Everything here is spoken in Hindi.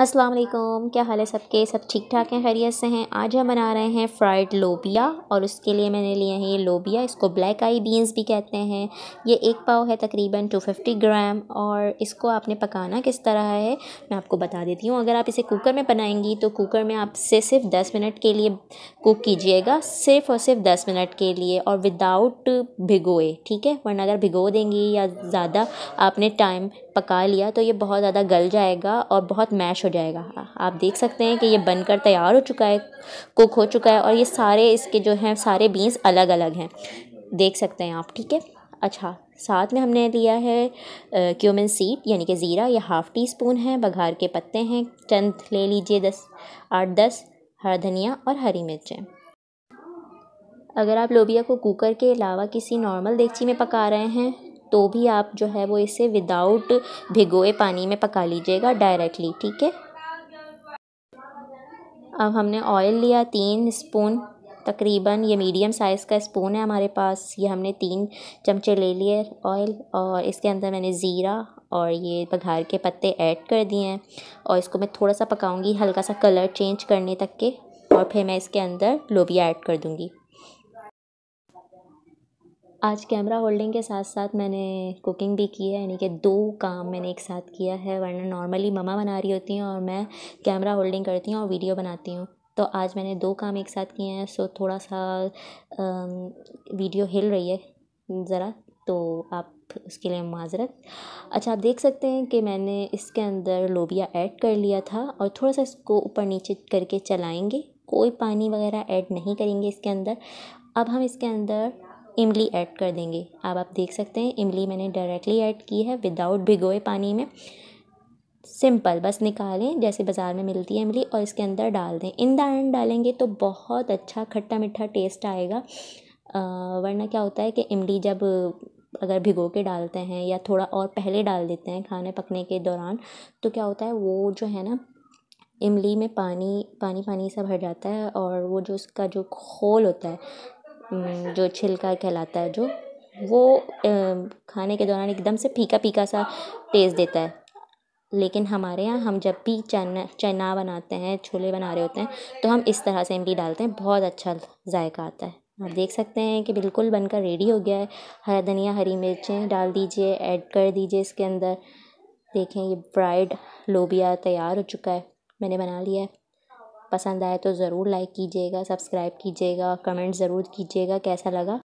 अस्सलाम वालेकुम क्या हाल है सबके सब ठीक ठाक हैं खैरियत से हैं आज हम बना रहे हैं फ्राइड लोबिया और उसके लिए मैंने लिए हैं ये लोबिया इसको ब्लैक आई बीन्स भी कहते हैं ये एक पाव है तकरीबन 250 ग्राम और इसको आपने पकाना किस तरह है मैं आपको बता देती हूँ अगर आप इसे कुकर में बनाएंगी तो कुकर में आप से सिर्फ दस मिनट के लिए कुक कीजिएगा सिर्फ और सिर्फ दस मिनट के लिए और विदाउट भिगोए ठीक है वरना अगर भिगो देंगी या ज़्यादा आपने टाइम पका लिया तो ये बहुत ज़्यादा गल जाएगा और बहुत मैश हो जाएगा आप देख सकते हैं कि ये बनकर तैयार हो चुका है कुक हो चुका है और ये सारे इसके जो हैं सारे बीन्स अलग अलग हैं देख सकते हैं आप ठीक है अच्छा साथ में हमने लिया है क्यूमिन सीड यानी कि ज़ीरा ये हाफ़ टी स्पून है बघार के पत्ते हैं चंद ले लीजिए दस आठ दस हरा धनिया और हरी मिर्चें अगर आप लोबिया को कुकर के अलावा किसी नॉर्मल देगची में पका रहे हैं तो भी आप जो है वो इसे विदाउट भिगोए पानी में पका लीजिएगा डायरेक्टली ठीक है अब हमने ऑयल लिया तीन स्पून तकरीबन ये मीडियम साइज़ का स्पून है हमारे पास ये हमने तीन चमचे ले लिए ऑयल और इसके अंदर मैंने ज़ीरा और ये बघार के पत्ते ऐड कर दिए हैं और इसको मैं थोड़ा सा पकाऊंगी हल्का सा कलर चेंज करने तक के और फिर मैं इसके अंदर लोबिया ऐड कर दूंगी आज कैमरा होल्डिंग के साथ साथ मैंने कुकिंग भी की है यानी कि दो काम मैंने एक साथ किया है वरना नॉर्मली मम्मा बना रही होती हैं और मैं कैमरा होल्डिंग करती हूँ और वीडियो बनाती हूँ तो आज मैंने दो काम एक साथ किए हैं सो थोड़ा सा वीडियो हिल रही है ज़रा तो आप उसके लिए माजरत अच्छा आप देख सकते हैं कि मैंने इसके अंदर लोबिया ऐड कर लिया था और थोड़ा सा इसको ऊपर नीचे करके चलाएंगे कोई पानी वगैरह ऐड नहीं करेंगे इसके अंदर अब हम इसके अंदर इमली ऐड कर देंगे अब आप देख सकते हैं इमली मैंने डायरेक्टली ऐड की है विदाउट भिगोए पानी में सिंपल बस निकालें जैसे बाज़ार में मिलती है इमली और इसके अंदर डाल दें इन द डालेंगे तो बहुत अच्छा खट्टा मीठा टेस्ट आएगा आ, वरना क्या होता है कि इमली जब अगर भिगो के डालते हैं या थोड़ा और पहले डाल देते हैं खाने पकने के दौरान तो क्या होता है वो जो है ना इमली में पानी पानी पानी सा भर जाता है और वो जो उसका जो खोल होता है जो छिलका कहलाता है जो वो खाने के दौरान एकदम से फीका फीका सा टेस्ट देता है लेकिन हमारे यहाँ हम जब भी चना चना बनाते हैं छोले बना रहे होते हैं तो हम इस तरह से इमली डालते हैं बहुत अच्छा जायका आता है आप देख सकते हैं कि बिल्कुल बनकर रेडी हो गया है हरा धनिया हरी मिर्चें डाल दीजिए ऐड कर दीजिए इसके अंदर देखें ये ब्राइड लोबिया तैयार हो चुका है मैंने बना लिया है पसंद आए तो ज़रूर लाइक कीजिएगा सब्सक्राइब कीजिएगा कमेंट ज़रूर कीजिएगा कैसा लगा